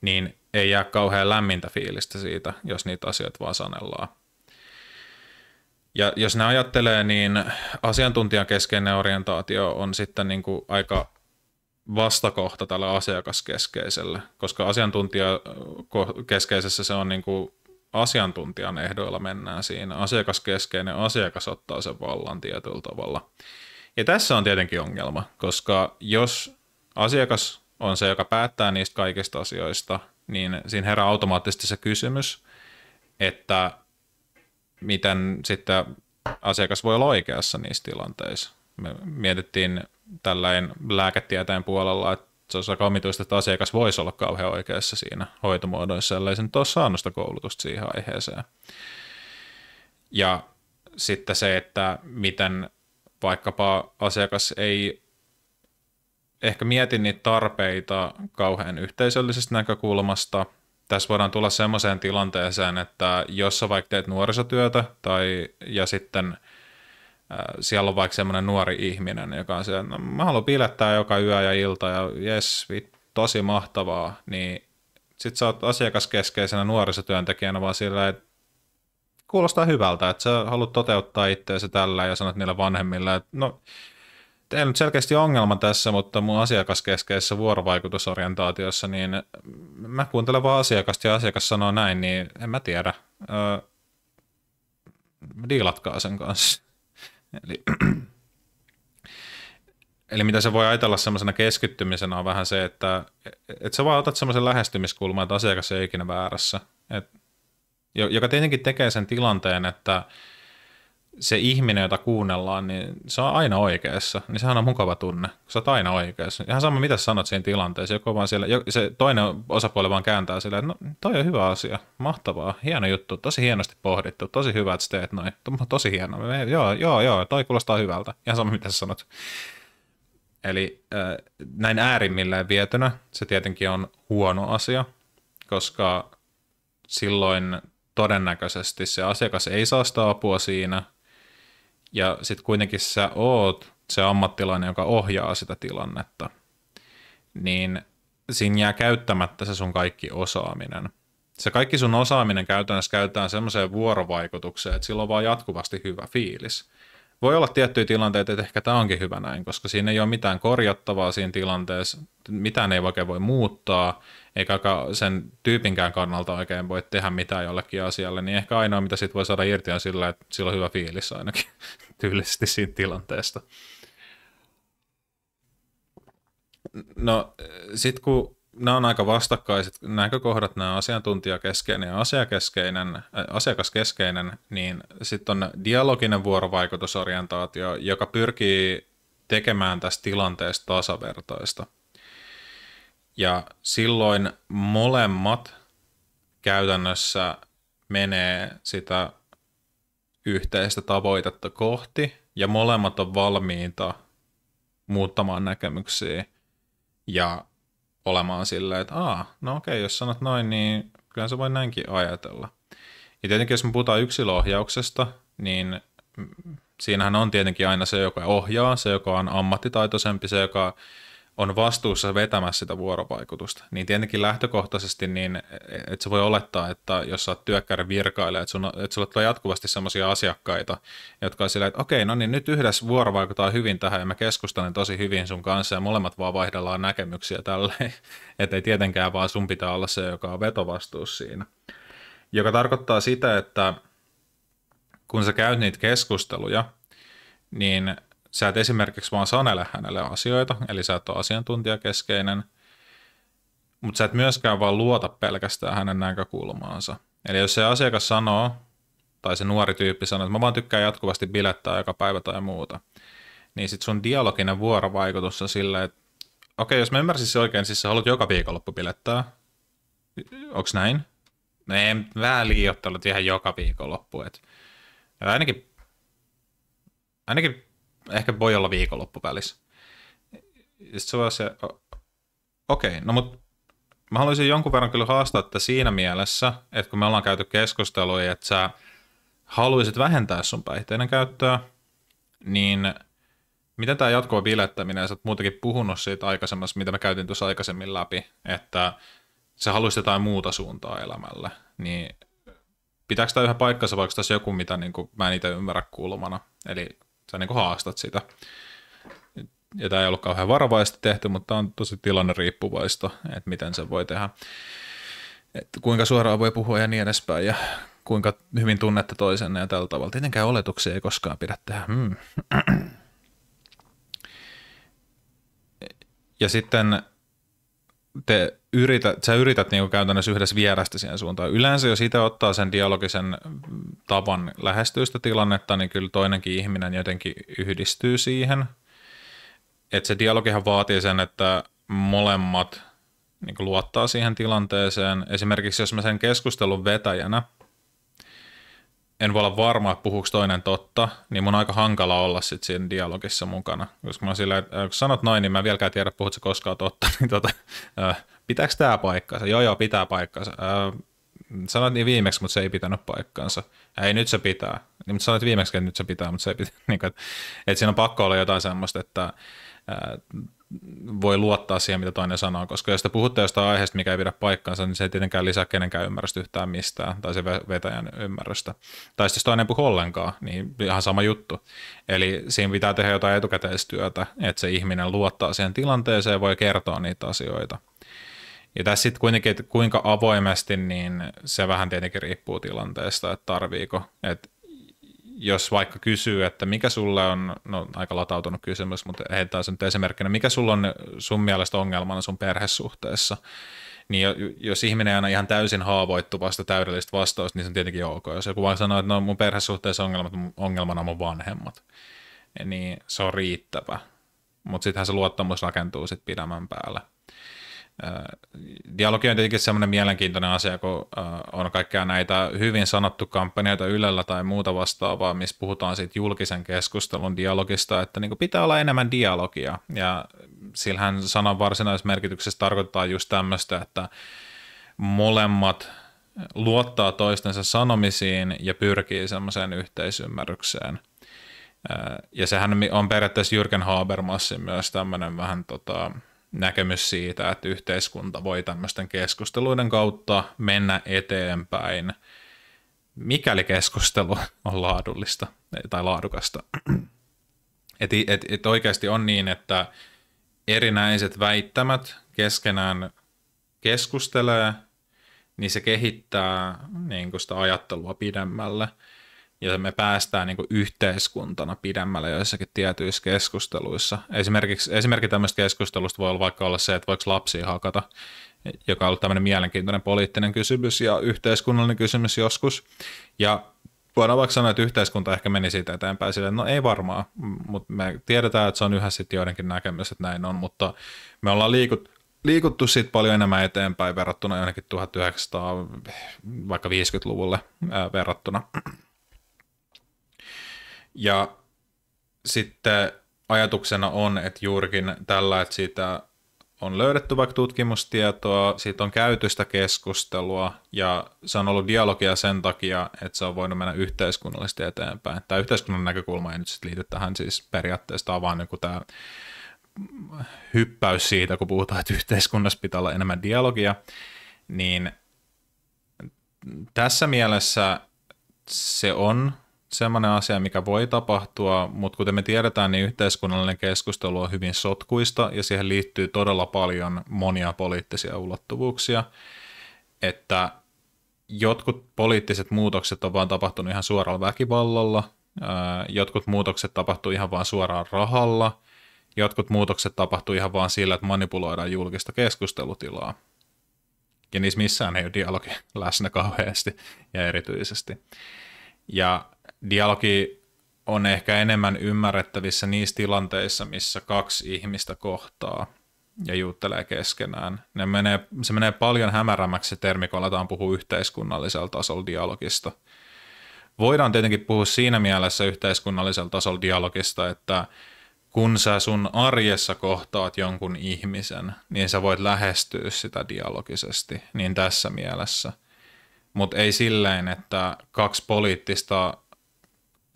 niin ei jää kauhean lämmintä fiilistä siitä, jos niitä asioita vaan sanellaan. Ja jos ne ajattelee, niin asiantuntijan keskeinen orientaatio on sitten niin kuin aika vastakohta tällä asiakaskeskeiselle, koska asiantuntijakeskeisessä se on niin kuin asiantuntijan ehdoilla mennään siinä. Asiakaskeskeinen asiakas ottaa sen vallan tietyllä tavalla. Ja tässä on tietenkin ongelma, koska jos asiakas on se, joka päättää niistä kaikista asioista, niin siinä herää automaattisesti se kysymys, että miten sitten asiakas voi olla oikeassa niissä tilanteissa me mietittiin tälläin lääketieteen puolella, että se olisi aika omituista, että asiakas voisi olla kauhean oikeassa siinä hoitomuodoissa, ellei se nyt ole saanut sitä koulutusta siihen aiheeseen. Ja sitten se, että miten vaikkapa asiakas ei ehkä mieti niitä tarpeita kauhean yhteisöllisestä näkökulmasta. Tässä voidaan tulla semmoiseen tilanteeseen, että jos sä vaikka teet nuorisotyötä tai, ja sitten – Äh, siellä on vaikka semmoinen nuori ihminen, joka on se, no, mä haluan pilettää joka yö ja ilta ja jes, tosi mahtavaa, niin sit sä oot asiakaskeskeisenä nuorisotyöntekijänä vaan sillä, että kuulostaa hyvältä, että sä haluat toteuttaa itseäsi tällä ja sanot niille vanhemmille, että no teillä nyt selkeästi ongelma tässä, mutta mun asiakaskeskeisessä vuorovaikutusorientaatiossa, niin mä kuuntelen vaan asiakasta ja asiakas sanoo näin, niin en mä tiedä. Öö, diilatkaa sen kanssa. Eli, eli mitä se voi ajatella semmoisena keskittymisenä on vähän se, että et sä vaan otat semmoisen lähestymiskulman, että asiakas ei ole ikinä väärässä. Et, joka tietenkin tekee sen tilanteen, että – se ihminen, jota kuunnellaan, niin se on aina oikeassa. Niin sehän on mukava tunne, kun sä oot aina oikeassa. Ihan sama, mitä sanot siinä tilanteessa. Joku vaan siellä, se toinen osapuoli vaan kääntää silleen, no toi on hyvä asia, mahtavaa, hieno juttu, tosi hienosti pohdittu, tosi hyvä, että sä teet noin. Tosi hieno, Me, joo, joo, joo, toi kuulostaa hyvältä. Ihan sama, mitä sä sanot. Eli äh, näin äärimmilleen vietynä se tietenkin on huono asia, koska silloin todennäköisesti se asiakas ei saa sitä apua siinä, ja sitten kuitenkin sä oot se ammattilainen, joka ohjaa sitä tilannetta, niin siinä jää käyttämättä se sun kaikki osaaminen. Se kaikki sun osaaminen käytännössä käytetään semmoiseen vuorovaikutukseen, että sillä on vaan jatkuvasti hyvä fiilis voi olla tiettyjä tilanteita, että ehkä tämä onkin hyvä näin, koska siinä ei ole mitään korjattavaa siinä tilanteessa, mitään ei oikein voi muuttaa, eikä sen tyypinkään kannalta oikein voi tehdä mitään jollekin asialle, niin ehkä ainoa, mitä sitten voi saada irti on sillä, että sillä on hyvä fiilis ainakin tyylisesti siinä tilanteesta. No, sitten kun nämä on aika vastakkaiset näkökohdat, nämä asiantuntijakeskeinen ja asiakeskeinen, äh, asiakaskeskeinen, niin sitten on dialoginen vuorovaikutusorientaatio, joka pyrkii tekemään tästä tilanteesta tasavertaista. Ja silloin molemmat käytännössä menee sitä yhteistä tavoitetta kohti, ja molemmat on valmiita muuttamaan näkemyksiä ja olemaan silleen, että aa, no okei, jos sanot noin, niin kyllä se voi näinkin ajatella. Ja tietenkin jos me puhutaan yksilöohjauksesta, niin siinähän on tietenkin aina se, joka ohjaa, se, joka on ammattitaitoisempi, se, joka on vastuussa vetämässä sitä vuorovaikutusta, niin tietenkin lähtökohtaisesti, niin, että se voi olettaa, että jos sä oot työkkäri virkailija, että, että sulla tulee jatkuvasti sellaisia asiakkaita, jotka on silleen, että okei, no niin nyt yhdessä vuorovaikutaan hyvin tähän ja mä keskustelen tosi hyvin sun kanssa ja molemmat vaan vaihdellaan näkemyksiä tälleen, että ei tietenkään vaan sun pitää olla se, joka on vetovastuus siinä. Joka tarkoittaa sitä, että kun sä käyt niitä keskusteluja, niin sä et esimerkiksi vaan sanele hänelle asioita, eli sä et ole asiantuntijakeskeinen, mutta sä et myöskään vaan luota pelkästään hänen näkökulmaansa. Eli jos se asiakas sanoo, tai se nuori tyyppi sanoo, että mä vaan tykkään jatkuvasti bilettää joka päivä tai muuta, niin sit sun dialoginen vuorovaikutus on silleen, että okei, okay, jos mä ymmärsin oikein, siis sä haluat joka viikonloppu bilettää, onks näin? No ei, vähän liioittelut ihan joka viikonloppu, et ainakin, ainakin ehkä voi olla viikonloppu välissä. Se voi se, okei, okay, no mutta mä haluaisin jonkun verran kyllä haastaa että siinä mielessä, että kun me ollaan käyty keskustelua, että sä haluaisit vähentää sun päihteiden käyttöä, niin miten tämä jatkuva bilettäminen, sä oot muutenkin puhunut siitä aikaisemmassa, mitä mä käytin tuossa aikaisemmin läpi, että sä haluaisit jotain muuta suuntaa elämälle, niin pitääkö tämä yhä paikkansa, vaikka tässä joku, mitä niin kuin mä en itse ymmärrä kulmana? Eli sä niin haastat sitä. Ja tämä ei ollut kauhean varovaisesti tehty, mutta on tosi tilanne riippuvaista, että miten se voi tehdä. Et kuinka suoraan voi puhua ja niin edespäin ja kuinka hyvin tunnette toisen ja tällä tavalla. Tietenkään oletuksia ei koskaan pidä tehdä. Hmm. Ja sitten te yrität, sä yrität niin käytännössä yhdessä vierästä siihen suuntaan. Yleensä jos itse ottaa sen dialogisen tavan lähestyistä tilannetta, niin kyllä toinenkin ihminen jotenkin yhdistyy siihen. Et se dialogihan vaatii sen, että molemmat niin luottaa siihen tilanteeseen. Esimerkiksi jos mä sen keskustelun vetäjänä – en voi olla varma, että puhuuko toinen totta, niin mun on aika hankala olla sit siinä dialogissa mukana. Koska mä sillä, että äh, kun sanot noin, niin mä en vieläkään tiedä, puhutko se koskaan totta, niin tota, äh, pitääkö tämä paikkansa? Joo, joo, pitää paikkansa. Äh, sanoit niin viimeksi, mutta se ei pitänyt paikkaansa. Ei, nyt se pitää. Niin, mutta sanoit viimeksi, että nyt se pitää, mutta se ei pitää. Niin, että, että siinä on pakko olla jotain semmoista, että äh, voi luottaa siihen, mitä toinen sanoo, koska jos te puhutte jostain aiheesta, mikä ei pidä paikkaansa, niin se ei tietenkään lisää kenenkään ymmärrystä yhtään mistään, tai se vetäjän ymmärrystä. Tai sitten jos toinen puhuu ollenkaan, niin ihan sama juttu. Eli siinä pitää tehdä jotain etukäteistyötä, että se ihminen luottaa siihen tilanteeseen ja voi kertoa niitä asioita. Ja tässä sitten kuitenkin, että kuinka avoimesti, niin se vähän tietenkin riippuu tilanteesta, että tarviiko. Että jos vaikka kysyy, että mikä sulle on, no aika latautunut kysymys, mutta heitetään se nyt esimerkkinä, mikä sulla on sun mielestä ongelmana sun perhesuhteessa, niin jos ihminen aina ihan täysin haavoittuvasta täydellistä vastausta, niin se on tietenkin ok. Jos joku vaan sanoo, että no mun perhesuhteessa ongelmat, ongelmana on mun vanhemmat, niin se on riittävä. Mutta sittenhän se luottamus rakentuu sitten pidemmän päällä. Dialogi on tietenkin semmoinen mielenkiintoinen asia, kun äh, on kaikkea näitä hyvin sanottu kampanjoita Ylellä tai muuta vastaavaa, missä puhutaan siitä julkisen keskustelun dialogista, että niin pitää olla enemmän dialogia. Ja sillähän sanan varsinaismerkityksessä tarkoittaa just tämmöistä, että molemmat luottaa toistensa sanomisiin ja pyrkii semmoiseen yhteisymmärrykseen. Äh, ja sehän on periaatteessa Jürgen Habermasin myös tämmöinen vähän tota, näkemys siitä, että yhteiskunta voi tämmöisten keskusteluiden kautta mennä eteenpäin, mikäli keskustelu on laadullista tai laadukasta. Et, et, et oikeasti on niin, että erinäiset väittämät keskenään keskustelee, niin se kehittää niin sitä ajattelua pidemmälle – ja me päästään niin kuin yhteiskuntana pidemmälle joissakin tietyissä keskusteluissa. Esimerkiksi, esimerkki tämmöistä keskustelusta voi olla vaikka olla se, että voiko lapsia hakata, joka on ollut tämmöinen mielenkiintoinen poliittinen kysymys ja yhteiskunnallinen kysymys joskus. Ja voidaan vaikka sanoa, että yhteiskunta ehkä meni siitä eteenpäin silleen, no ei varmaan, mutta me tiedetään, että se on yhä sitten joidenkin näkemys, että näin on, mutta me ollaan liikut, liikuttu siitä paljon enemmän eteenpäin verrattuna jonnekin 1900 vaikka 50-luvulle ää, verrattuna. Ja sitten ajatuksena on, että juurikin tällä, että siitä on löydetty vaikka tutkimustietoa, siitä on käytystä keskustelua ja se on ollut dialogia sen takia, että se on voinut mennä yhteiskunnallisesti eteenpäin. Tämä yhteiskunnan näkökulma ei nyt sitten liity tähän siis periaatteesta, vaan niin kuin tämä hyppäys siitä, kun puhutaan, että yhteiskunnassa pitää olla enemmän dialogia, niin tässä mielessä se on semmoinen asia, mikä voi tapahtua, mutta kuten me tiedetään, niin yhteiskunnallinen keskustelu on hyvin sotkuista ja siihen liittyy todella paljon monia poliittisia ulottuvuuksia, että jotkut poliittiset muutokset on vaan tapahtunut ihan suoralla väkivallalla, jotkut muutokset tapahtuu ihan vaan suoraan rahalla, jotkut muutokset tapahtuu ihan vaan sillä, että manipuloidaan julkista keskustelutilaa. Ja niissä missään ei ole dialogi läsnä kauheasti ja erityisesti. Ja dialogi on ehkä enemmän ymmärrettävissä niissä tilanteissa, missä kaksi ihmistä kohtaa ja juttelee keskenään. Ne menee, se menee paljon hämärämmäksi se termi, kun aletaan puhua yhteiskunnallisella tasolla dialogista. Voidaan tietenkin puhua siinä mielessä yhteiskunnallisella tasolla dialogista, että kun sä sun arjessa kohtaat jonkun ihmisen, niin sä voit lähestyä sitä dialogisesti, niin tässä mielessä. Mutta ei silleen, että kaksi poliittista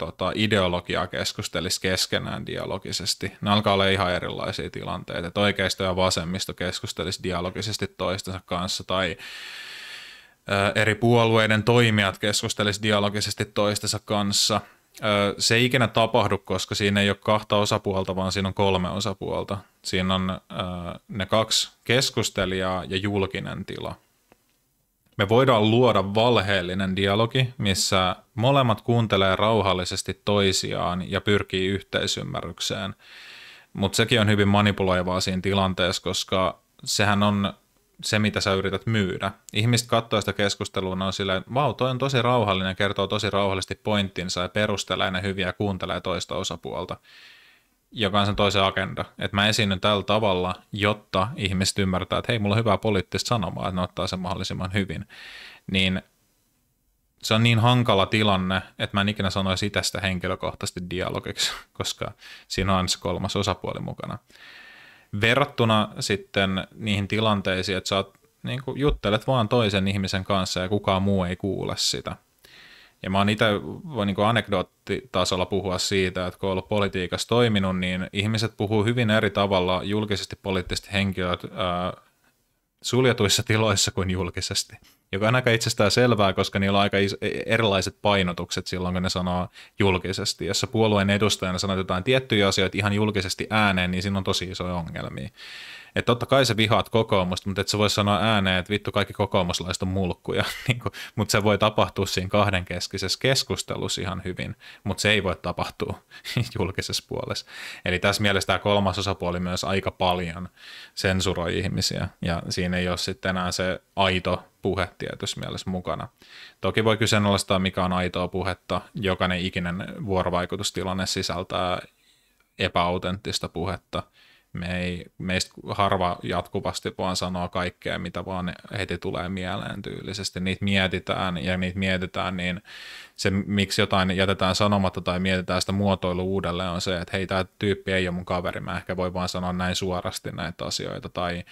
tota, ideologiaa keskustelisi keskenään dialogisesti. Ne alkaa olla ihan erilaisia tilanteita, että oikeisto ja vasemmisto keskustelisi dialogisesti toistensa kanssa tai ö, eri puolueiden toimijat keskustelisi dialogisesti toistensa kanssa. Ö, se ei ikinä tapahdu, koska siinä ei ole kahta osapuolta, vaan siinä on kolme osapuolta. Siinä on ö, ne kaksi keskustelijaa ja julkinen tila – me voidaan luoda valheellinen dialogi, missä molemmat kuuntelee rauhallisesti toisiaan ja pyrkii yhteisymmärrykseen. Mutta sekin on hyvin manipuloivaa siinä tilanteessa, koska sehän on se, mitä sä yrität myydä. Ihmiset katsoo sitä keskustelua, ne on silleen, vau, toi on tosi rauhallinen, kertoo tosi rauhallisesti pointtinsa ja perustelee ne hyviä ja kuuntelee toista osapuolta joka on sen toisen agenda. Että mä esiinnyn tällä tavalla, jotta ihmiset ymmärtää, että hei, mulla on hyvää poliittista sanomaa, että ne ottaa sen mahdollisimman hyvin. Niin se on niin hankala tilanne, että mä en ikinä sanoisi itsestä henkilökohtaisesti dialogiksi, koska siinä on se kolmas osapuoli mukana. Verrattuna sitten niihin tilanteisiin, että sä oot, niin juttelet vaan toisen ihmisen kanssa ja kukaan muu ei kuule sitä – ja mä oon itse, voin niin anekdoottitasolla puhua siitä, että kun on ollut politiikassa toiminut, niin ihmiset puhuu hyvin eri tavalla julkisesti poliittisesti, henkilöt ää, suljetuissa tiloissa kuin julkisesti. Joka on aika itsestään selvää, koska niillä on aika is- e-, erilaiset painotukset silloin, kun ne sanoo julkisesti. Jos puolueen edustajana sanot jotain tiettyjä asioita ihan julkisesti ääneen, niin siinä on tosi isoja ongelmia. Että totta kai sä vihaat kokoomusta, mutta et sä voi sanoa ääneen, että vittu kaikki kokoomuslaiset on mulkkuja. Niin mutta se voi tapahtua siinä kahdenkeskisessä keskustelussa ihan hyvin, mutta se ei voi tapahtua julkisessa puolessa. Eli tässä mielessä tämä kolmas osapuoli myös aika paljon sensuroi ihmisiä ja siinä ei ole sitten enää se aito puhe tietyssä mielessä mukana. Toki voi kyseenalaistaa, mikä on aitoa puhetta. Jokainen ikinen vuorovaikutustilanne sisältää epäautenttista puhetta – me ei, meistä harva jatkuvasti vaan sanoa kaikkea, mitä vaan heti tulee mieleen tyylisesti. Niitä mietitään ja niitä mietitään, niin se miksi jotain jätetään sanomatta tai mietitään sitä muotoilu uudelleen on se, että hei, tämä tyyppi ei ole mun kaveri, mä ehkä voi vaan sanoa näin suorasti näitä asioita tai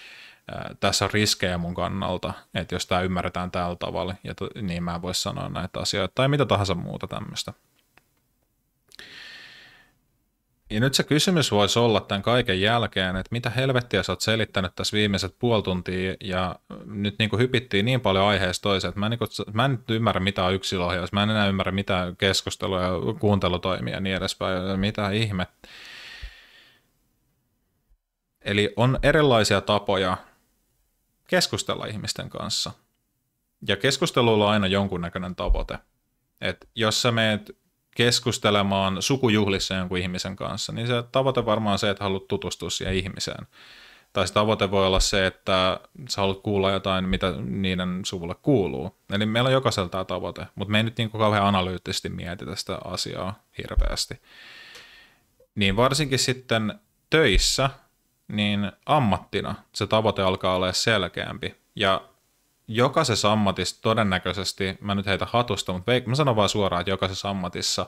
tässä on riskejä mun kannalta, että jos tämä ymmärretään tällä tavalla, niin mä voisin voi sanoa näitä asioita tai mitä tahansa muuta tämmöistä. Ja nyt se kysymys voisi olla tämän kaiken jälkeen, että mitä helvettiä sä oot selittänyt tässä viimeiset puoli tuntia ja nyt niin kuin hypittiin niin paljon aiheesta toiseen, että mä en, niin kuin, mä en nyt ymmärrä mitä on yksilöohjaus, mä en enää ymmärrä mitä keskustelua ja kuuntelutoimia ja niin edespäin, mitä ihme. Eli on erilaisia tapoja keskustella ihmisten kanssa. Ja keskustelulla on aina jonkunnäköinen tavoite. että jos sä meet keskustelemaan sukujuhlissa jonkun ihmisen kanssa, niin se tavoite varmaan on se, että haluat tutustua siihen ihmiseen. Tai se tavoite voi olla se, että sä haluat kuulla jotain, mitä niiden suvulle kuuluu. Eli meillä on jokaisella tämä tavoite, mutta me ei nyt niin kauhean analyyttisesti mieti tästä asiaa hirveästi. Niin varsinkin sitten töissä, niin ammattina se tavoite alkaa olla selkeämpi. Ja jokaisessa ammatissa todennäköisesti, mä nyt heitä hatusta, mutta mä sanon vaan suoraan, että jokaisessa ammatissa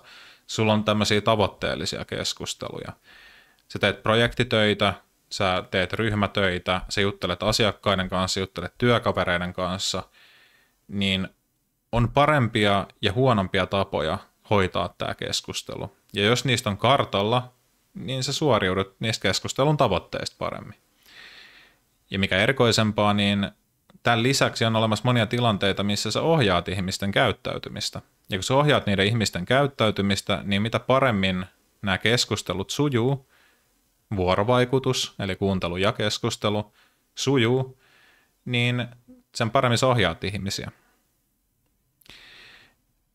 sulla on tämmöisiä tavoitteellisia keskusteluja. Sä teet projektitöitä, sä teet ryhmätöitä, sä juttelet asiakkaiden kanssa, juttelet työkavereiden kanssa, niin on parempia ja huonompia tapoja hoitaa tämä keskustelu. Ja jos niistä on kartalla, niin sä suoriudut niistä keskustelun tavoitteista paremmin. Ja mikä erikoisempaa, niin Tämän lisäksi on olemassa monia tilanteita, missä sä ohjaat ihmisten käyttäytymistä. Ja kun sä ohjaat niiden ihmisten käyttäytymistä, niin mitä paremmin nämä keskustelut sujuu, vuorovaikutus, eli kuuntelu ja keskustelu, sujuu, niin sen paremmin sä ohjaat ihmisiä.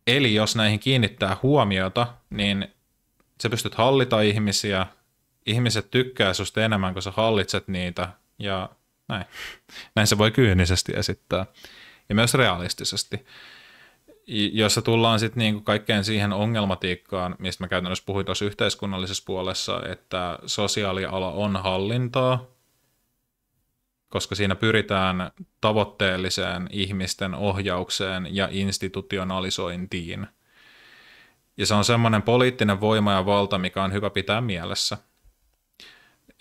Eli jos näihin kiinnittää huomiota, niin sä pystyt hallita ihmisiä, ihmiset tykkää susta enemmän, kun sä hallitset niitä, ja näin. Näin se voi kyynisesti esittää ja myös realistisesti jossa tullaan sitten niinku kaikkeen siihen ongelmatiikkaan, mistä mä käytännössä puhuin tuossa yhteiskunnallisessa puolessa, että sosiaaliala on hallintaa, koska siinä pyritään tavoitteelliseen ihmisten ohjaukseen ja institutionalisointiin. Ja se on semmoinen poliittinen voima ja valta, mikä on hyvä pitää mielessä –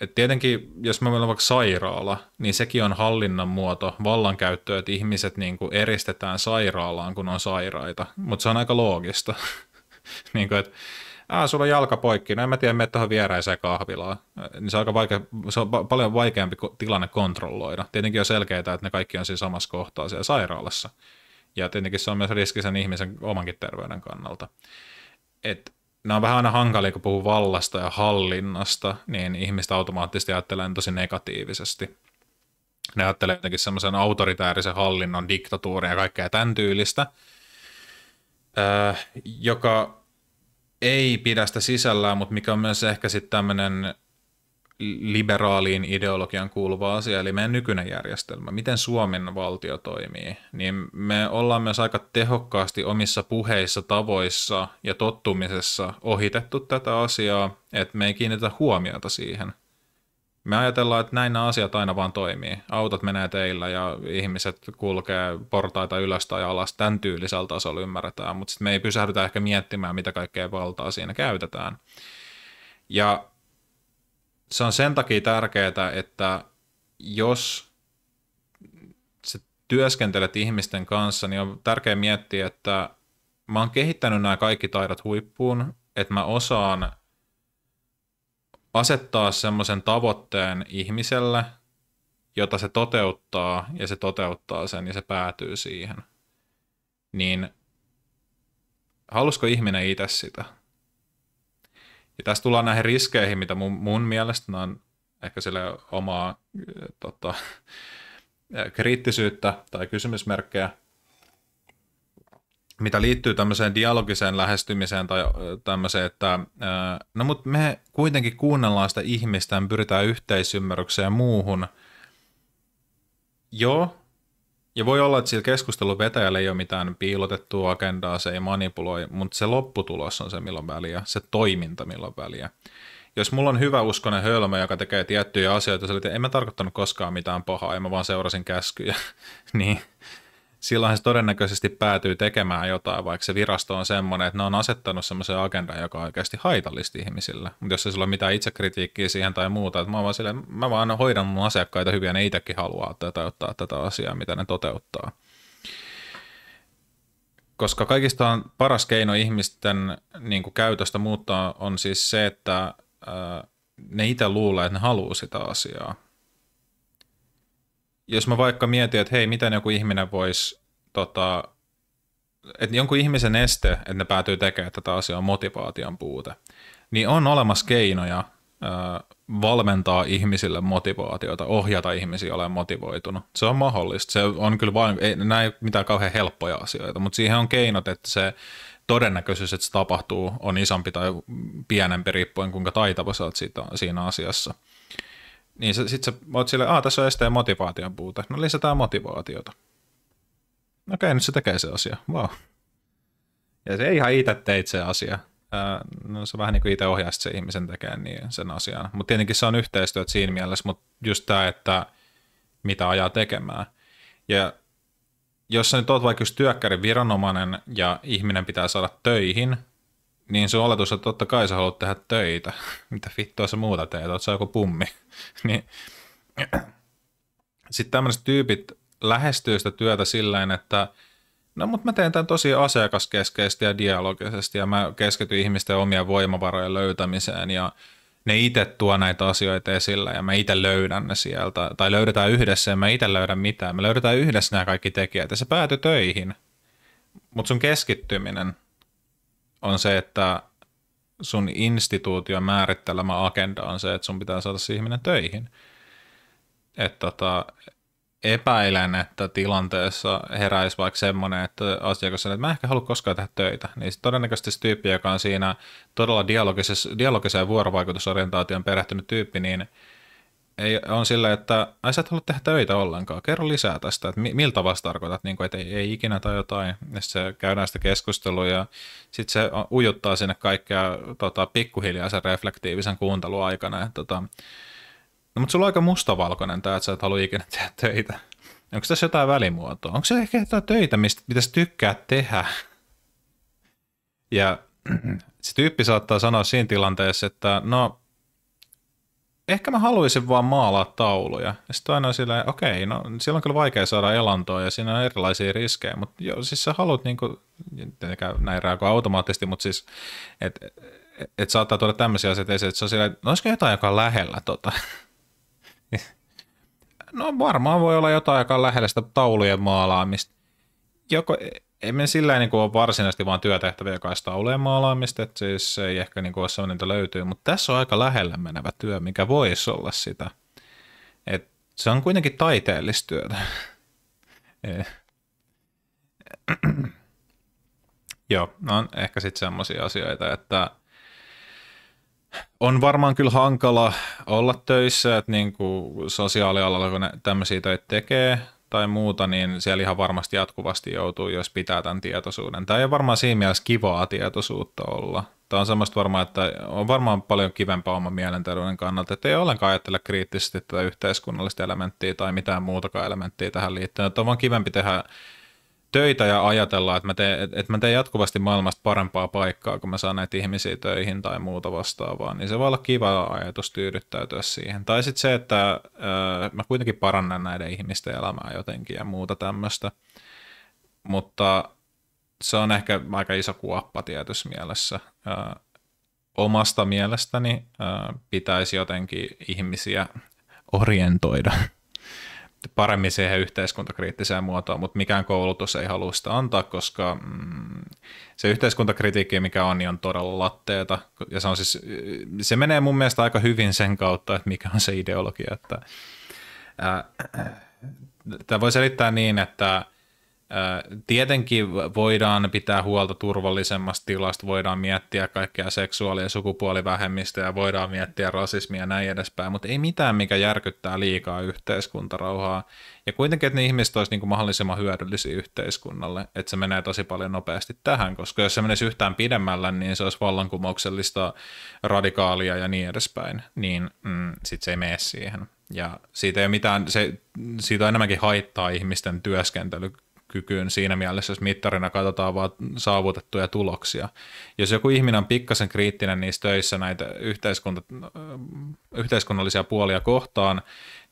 et tietenkin, jos me meillä on vaikka sairaala, niin sekin on hallinnan muoto, vallankäyttö, että ihmiset niin kuin eristetään sairaalaan, kun on sairaita. Mutta se on aika loogista. niin kuin, että Aa, sulla on jalka poikki, no en mä tiedä, mene tuohon viereiseen kahvilaan. Niin se on, aika vaikea, se on paljon vaikeampi tilanne kontrolloida. Tietenkin on selkeää, että ne kaikki on siinä samassa kohtaa siellä sairaalassa. Ja tietenkin se on myös riski sen ihmisen omankin terveyden kannalta. Että nämä on vähän aina hankalia, kun puhuu vallasta ja hallinnasta, niin ihmistä automaattisesti ajattelee tosi negatiivisesti. Ne ajattelee jotenkin semmoisen autoritäärisen hallinnon, diktatuurin ja kaikkea tämän tyylistä, öö, joka ei pidä sitä sisällään, mutta mikä on myös ehkä sitten tämmöinen liberaaliin ideologian kuuluva asia, eli meidän nykyinen järjestelmä, miten Suomen valtio toimii, niin me ollaan myös aika tehokkaasti omissa puheissa, tavoissa ja tottumisessa ohitettu tätä asiaa, että me ei kiinnitä huomiota siihen. Me ajatellaan, että näin nämä asiat aina vaan toimii. Autot menee teillä ja ihmiset kulkee portaita ylös tai alas, tämän tyylisellä tasolla ymmärretään, mutta sitten me ei pysähdytä ehkä miettimään, mitä kaikkea valtaa siinä käytetään. Ja se on sen takia tärkeää, että jos sä työskentelet ihmisten kanssa, niin on tärkeää miettiä, että mä oon kehittänyt nämä kaikki taidot huippuun, että mä osaan asettaa semmoisen tavoitteen ihmiselle, jota se toteuttaa, ja se toteuttaa sen, ja se päätyy siihen. Niin halusko ihminen itse sitä? Ja tässä tullaan näihin riskeihin, mitä mun, mun mielestä on ehkä sille omaa eh, tota, eh, kriittisyyttä tai kysymysmerkkejä, mitä liittyy tämmöiseen dialogiseen lähestymiseen tai eh, tämmöiseen, että no mutta me kuitenkin kuunnellaan sitä ihmistä ja pyritään yhteisymmärrykseen ja muuhun. Joo, ja voi olla, että sillä keskustelun vetäjällä ei ole mitään piilotettua agendaa, se ei manipuloi, mutta se lopputulos on se, milloin väliä, se toiminta, milloin väliä. Jos mulla on hyvä uskonen hölmö, joka tekee tiettyjä asioita, että en mä tarkoittanut koskaan mitään pahaa, en mä vaan seurasin käskyjä, niin silloinhan se todennäköisesti päätyy tekemään jotain, vaikka se virasto on semmoinen, että ne on asettanut semmoisen agendan, joka on oikeasti haitallista ihmisille. Mutta jos ei sulla ole mitään itsekritiikkiä siihen tai muuta, että mä vaan, sille, mä vaan hoidan mun asiakkaita hyviä, ne itsekin haluaa tätä, ottaa tätä asiaa, mitä ne toteuttaa. Koska kaikista on paras keino ihmisten niin kuin käytöstä muuttaa on siis se, että ne itse luulee, että ne haluaa sitä asiaa jos mä vaikka mietin, että hei, miten joku ihminen voisi, tota, että jonkun ihmisen este, että ne päätyy tekemään tätä asiaa, on motivaation puute, niin on olemassa keinoja ö, valmentaa ihmisille motivaatiota, ohjata ihmisiä olemaan motivoitunut. Se on mahdollista. Se on kyllä vain, ei, nämä ei ole mitään kauhean helppoja asioita, mutta siihen on keinot, että se todennäköisyys, että se tapahtuu, on isompi tai pienempi riippuen kuinka taitava sä oot siitä, siinä asiassa – niin sä, sit sä oot silleen, aah tässä on esteen motivaation puute. No lisätään motivaatiota. No okei, nyt se tekee se asia. Vau. Wow. Ja se ei ihan itse teit se asia. No se vähän niin kuin itse ohjaa se ihmisen tekemään niin sen asian. Mutta tietenkin se on yhteistyöt siinä mielessä, mutta just tämä, että mitä ajaa tekemään. Ja jos sä nyt oot vaikka just työkkärin viranomainen ja ihminen pitää saada töihin, niin sun oletus, että totta kai sä haluat tehdä töitä. Mitä vittua sä muuta teet, oot sä joku pummi. niin. Sitten tämmöiset tyypit lähestyy sitä työtä sillä että no mutta mä teen tämän tosi asiakaskeskeisesti ja dialogisesti ja mä keskityn ihmisten omien voimavarojen löytämiseen ja ne itse tuo näitä asioita esillä ja mä itse löydän ne sieltä. Tai löydetään yhdessä ja mä itse löydän mitään. Me löydetään yhdessä nämä kaikki tekijät ja se päätyy töihin. Mutta sun keskittyminen – on se, että sun instituution määrittelemä agenda on se, että sun pitää saada se ihminen töihin. Et tota, epäilen, että tilanteessa heräisi vaikka semmoinen, että asiakas sanoo, että mä ehkä halua koskaan tehdä töitä, niin sit todennäköisesti se tyyppi, joka on siinä todella dialogiseen vuorovaikutusorientaation perehtynyt tyyppi, niin – ei, on silleen, että ai sä et halua tehdä töitä ollenkaan, kerro lisää tästä, että mi, miltä vasta tarkoitat, niin kuin, että ei, ei ikinä tai jotain, ja se käydään sitä keskustelua ja sitten se ujuttaa sinne kaikkea tota, pikkuhiljaa sen reflektiivisen kuuntelun aikana. Että, tota, no, mutta sulla on aika mustavalkoinen tämä, että sä et halua ikinä tehdä töitä. Onko tässä jotain välimuotoa? Onko se ehkä jotain töitä, mistä, mitä sä tykkää tehdä? Ja se tyyppi saattaa sanoa siinä tilanteessa, että no ehkä mä haluaisin vaan maalaa tauluja. Ja sitten aina sillä, okei, no siellä on kyllä vaikea saada elantoa ja siinä on erilaisia riskejä, mutta jo, siis sä haluat niin kuin, näin reagoi automaattisesti, mutta siis, että et, et saattaa tuoda tämmöisiä asioita esiin, että se on sillä, no olisiko jotain, joka on lähellä tota. no varmaan voi olla jotain, joka on lähellä sitä taulujen maalaamista. Joko ei me sillä niin ole varsinaisesti vaan työtehtäviä kai sitä ole että siis ei ehkä niin kuin ole sellainen, että löytyy, mutta tässä on aika lähellä menevä työ, mikä voisi olla sitä. Et se on kuitenkin taiteellista työtä. Eh. Joo, no on ehkä sitten semmoisia asioita, että on varmaan kyllä hankala olla töissä, että niin kuin sosiaalialalla kun ne tämmöisiä töitä tekee, tai muuta, niin siellä ihan varmasti jatkuvasti joutuu, jos pitää tämän tietoisuuden. Tämä ei ole varmaan siinä mielessä kivaa tietoisuutta olla. Tämä on semmoista varmaan, että on varmaan paljon kivempaa oman mielenterveyden kannalta, että ei ollenkaan ajattele kriittisesti tätä yhteiskunnallista elementtiä tai mitään muutakaan elementtiä tähän liittyen. Että on vaan kivempi tehdä töitä ja ajatella, että mä, teen, että mä teen jatkuvasti maailmasta parempaa paikkaa, kun mä saan näitä ihmisiä töihin tai muuta vastaavaa, niin se voi olla kiva ajatus tyydyttäytyä siihen. Tai sitten se, että äh, mä kuitenkin parannan näiden ihmisten elämää jotenkin ja muuta tämmöistä. Mutta se on ehkä aika iso kuoppa tietyssä mielessä. Äh, omasta mielestäni äh, pitäisi jotenkin ihmisiä orientoida paremmin siihen yhteiskuntakriittiseen muotoon, mutta mikään koulutus ei halua sitä antaa, koska mm, se yhteiskuntakritiikki, mikä on, niin on todella latteeta. Ja se, on siis, se menee mun mielestä aika hyvin sen kautta, että mikä on se ideologia. Että, ää, tämä voi selittää niin, että Tietenkin voidaan pitää huolta turvallisemmasta tilasta, voidaan miettiä kaikkea seksuaali- ja sukupuolivähemmistöjä, voidaan miettiä rasismia ja näin edespäin, mutta ei mitään, mikä järkyttää liikaa yhteiskuntarauhaa. Ja kuitenkin, että ne ihmiset olisivat niin mahdollisimman hyödyllisiä yhteiskunnalle, että se menee tosi paljon nopeasti tähän, koska jos se menisi yhtään pidemmällä, niin se olisi vallankumouksellista, radikaalia ja niin edespäin, niin mm, sitten se ei mene siihen. Ja siitä ei ole mitään, se, siitä on enemmänkin haittaa ihmisten työskentely kykyyn siinä mielessä, jos mittarina katsotaan vaan saavutettuja tuloksia. Jos joku ihminen on pikkasen kriittinen niissä töissä näitä yhteiskunta, yhteiskunnallisia puolia kohtaan,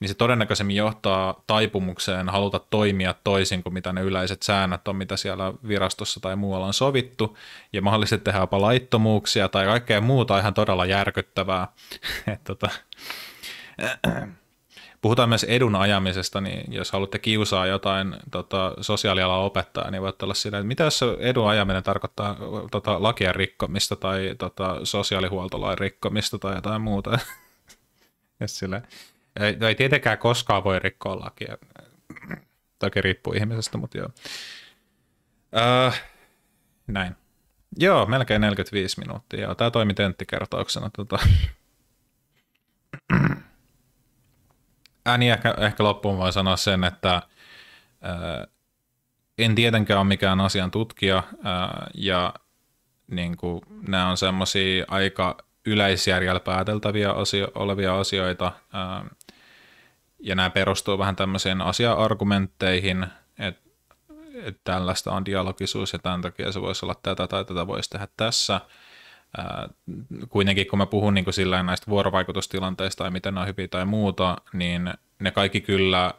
niin se todennäköisemmin johtaa taipumukseen haluta toimia toisin kuin mitä ne yleiset säännöt on, mitä siellä virastossa tai muualla on sovittu, ja mahdollisesti tehdä jopa laittomuuksia tai kaikkea muuta ihan todella järkyttävää. että tota, Puhutaan myös edun ajamisesta, niin jos haluatte kiusaa jotain tota, sosiaalialan opettajaa, niin voitte olla siinä, että mitä jos edun ajaminen tarkoittaa tota, lakien rikkomista tai tota, sosiaalihuoltolain rikkomista tai jotain muuta. ja ei, no ei tietenkään koskaan voi rikkoa lakia. Toki riippuu ihmisestä, mutta joo. Öö, näin. Joo, melkein 45 minuuttia. tämä toimi tenttikertauksena. Tota. ääni äh, niin ehkä, ehkä loppuun voi sanoa sen, että ää, äh, en tietenkään ole mikään asian tutkija ää, äh, ja niin kuin, nämä on semmoisia aika yleisjärjellä pääteltäviä asio- olevia asioita ää, ja nämä perustuu vähän tämmöisiin asia-argumentteihin, että et tällaista on dialogisuus ja tämän takia se voisi olla tätä tai tätä voisi tehdä tässä – kuitenkin kun mä puhun niin sillä näistä vuorovaikutustilanteista tai miten ne on hyviä tai muuta, niin ne kaikki kyllä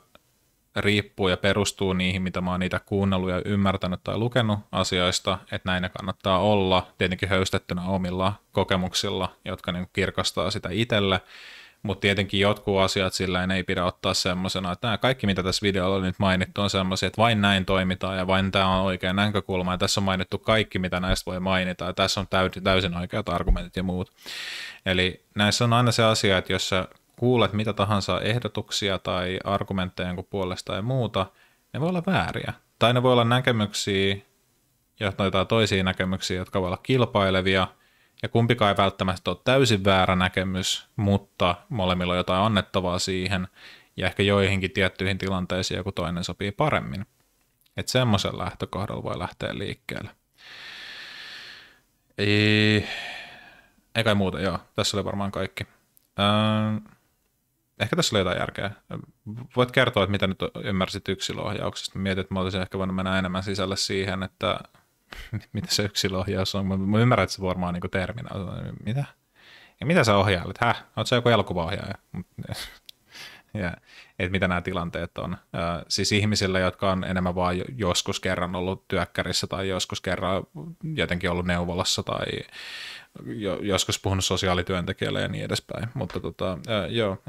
riippuu ja perustuu niihin, mitä mä oon niitä kuunnellut ja ymmärtänyt tai lukenut asioista, että näin ne kannattaa olla, tietenkin höystettynä omilla kokemuksilla, jotka niin kirkastaa sitä itselle, mutta tietenkin jotkut asiat sillä ei pidä ottaa semmoisena, että nämä kaikki mitä tässä videolla on nyt mainittu on semmoisia, että vain näin toimitaan ja vain tämä on oikea näkökulma ja tässä on mainittu kaikki mitä näistä voi mainita ja tässä on täysin oikeat argumentit ja muut. Eli näissä on aina se asia, että jos sä kuulet mitä tahansa ehdotuksia tai argumentteja jonkun puolesta ja muuta, ne voi olla vääriä. Tai ne voi olla näkemyksiä ja toisia näkemyksiä, jotka voi olla kilpailevia – ja kumpikaan ei välttämättä ole täysin väärä näkemys, mutta molemmilla on jotain annettavaa siihen, ja ehkä joihinkin tiettyihin tilanteisiin joku toinen sopii paremmin. Että semmoisen lähtökohdalla voi lähteä liikkeelle. Ei, ei kai muuta, joo. Tässä oli varmaan kaikki. Öö, ehkä tässä oli jotain järkeä. Voit kertoa, että mitä nyt ymmärsit yksilöohjauksesta. Mietit, että mä olisin ehkä voinut mennä enemmän sisälle siihen, että mitä se yksilöohjaus on, mä ymmärrän, että se varmaan niin terminä mitä? Ja mitä sä ohjailet? Häh? Oot sä joku elokuvaohjaaja? ja, että mitä nämä tilanteet on. Ö, siis ihmisillä, jotka on enemmän vaan joskus kerran ollut työkkärissä tai joskus kerran jotenkin ollut neuvolassa tai jo, joskus puhunut sosiaalityöntekijälle ja niin edespäin. Mutta tota, ö, joo.